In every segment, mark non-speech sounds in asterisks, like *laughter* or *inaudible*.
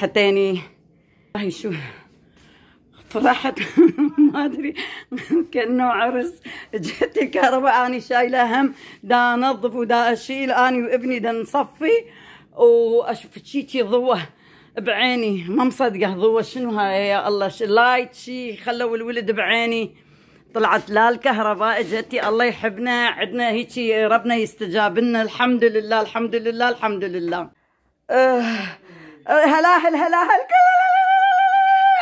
حتى يعني راهي شو فرحت *laughs* ما ادري كانه عرس جت الكهرباء اني شايله هم دا انظف ودا اشيل اني وابني دا نصفي واشوف شي ضوه بعيني ما مصدقه ضوه شنو هاي يا الله شي لايت شي خلوا الولد بعيني طلعت لا الكهرباء اجتي الله يحبنا عندنا هيك ربنا يستجاب لنا الحمد لله الحمد لله الحمد لله أه هلاهل هلاهل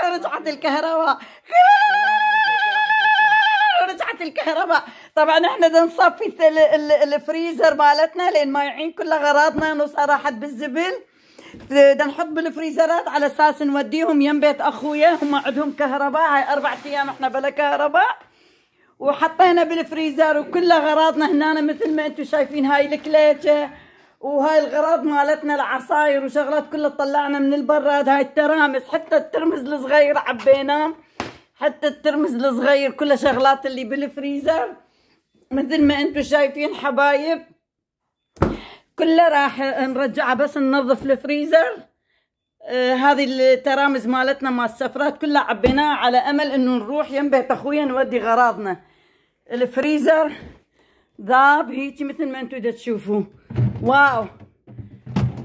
رجعت الكهرباء رجعت الكهرباء طبعا احنا بدنا نصفي الفريزر مالتنا لان مايعين كل اغراضنا نصها راحت بالزبل بدنا نحط بالفريزرات على اساس نوديهم يم بيت اخويا هم عندهم كهرباء هاي اربع ايام احنا بلا كهرباء وحطينا بالفريزر وكل اغراضنا هنا مثل ما انتم شايفين هاي الكليجه وهاي الغراض مالتنا العصاير وشغلات كلها طلعنا من البراد هاي الترامس حتى الترمز الصغير عبيناه حتى الترمز الصغير كلها شغلات اللي بالفريزر مثل ما انتم شايفين حبايب كله راح نرجعها بس ننظف الفريزر آه هذه الترامز مالتنا مال السفرات كلها عبيناها على امل انه نروح يم بيت اخويا نودي غراضنا الفريزر ذاب هيجي مثل ما انتم تشوفوا واو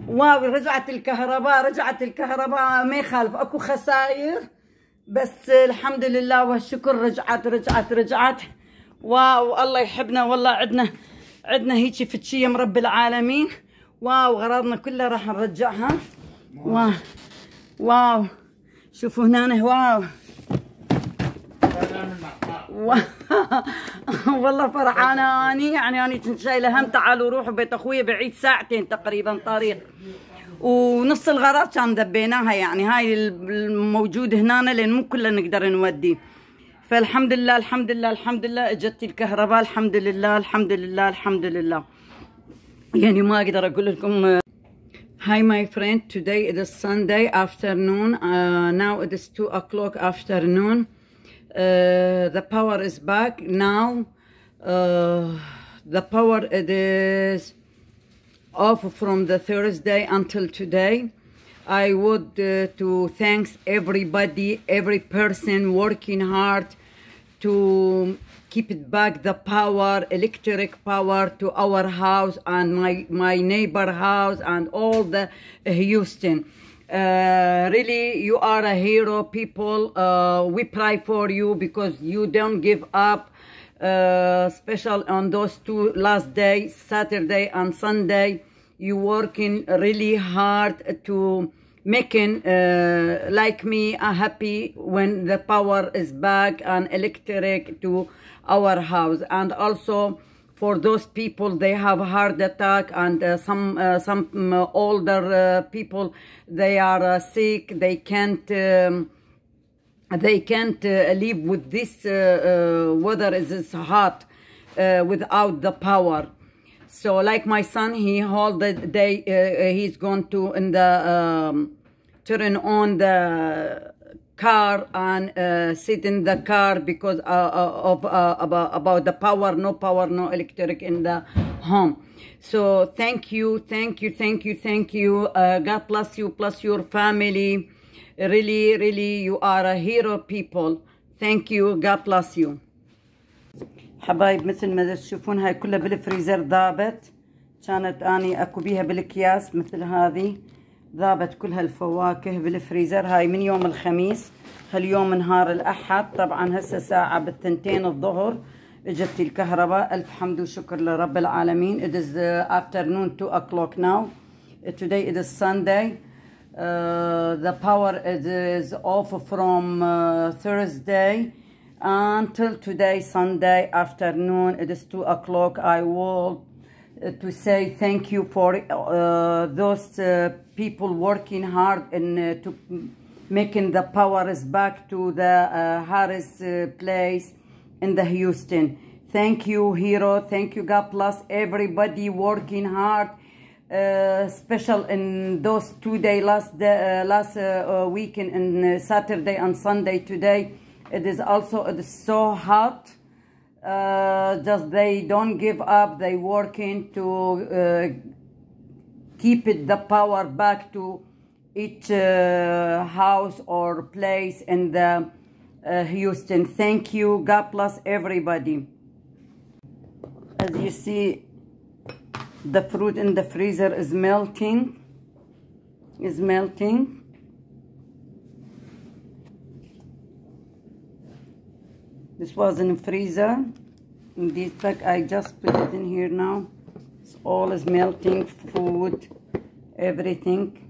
واو رجعت الكهرباء رجعت الكهرباء ما يخالف اكو خسائر بس الحمد لله والشكر رجعت رجعت رجعت واو الله يحبنا والله عندنا عندنا هيك فتشيه من رب العالمين واو غراضنا كلها راح نرجعها واو واو شوفوا هنا واو واو *laughs* والله فرحانه اني يعني اني كنت شايله هم تعالوا روحوا بيت اخويا بعيد ساعتين تقريبا طريق ونص الغراض كان دبيناها يعني هاي الموجود هنا لان مو كله نقدر نودي فالحمد لله الحمد لله الحمد لله اجت الكهرباء الحمد لله الحمد لله الحمد لله يعني ما اقدر اقول لكم آه، هاي ماي فريند توداي it is افترنون ناو Uh, now it 2 o'clock افترنون uh, the power is back now uh, the power it is off from the Thursday until today I would uh, to thanks everybody every person working hard to keep it back the power electric power to our house and my my neighbor house and all the uh, Houston uh, really you are a hero people uh, we pray for you because you don't give up uh, special on those two last days saturday and sunday you working really hard to making uh, like me a happy when the power is back and electric to our house and also for those people they have heart attack and uh, some uh, some um, older uh, people they are uh, sick they can't um, they can't uh, live with this weather is it's hot without the power so like my son he hold the day he's going to in the um, turn on the car and uh, sit in the car because uh, uh of uh, about, about the power no power no electric in the home so thank you thank you thank you thank you uh, god bless you bless your family really really you are a hero people thank you god bless you حبايب مثل ما تشوفون هاي كلها بالفريزر ذابت كانت اني اكو بيها بالاكياس مثل هذه ذابت كل هالفواكه بالفريزر هاي من يوم الخميس هاليوم نهار الأحد طبعا هسه ساعة بالثنتين الظهر اجت الكهرباء الف حمد وشكر لرب العالمين it is afternoon 2 o'clock now today it is Sunday uh, the power is off from uh, Thursday until today Sunday afternoon it is 2 o'clock I will to say thank you for uh, those uh, people working hard and uh, to making the powers back to the uh, Harris uh, place in the Houston. Thank you, hero. Thank you, God bless everybody working hard. Uh, special in those two days last day, last weekend and Saturday and Sunday today. It is also it is so hot uh, just they don't give up they working to uh, keep it the power back to each uh, house or place in the uh, uh, Houston thank you God bless everybody as you see the fruit in the freezer is melting is melting this was in freezer in this bag I just put it in here now it's all is melting food everything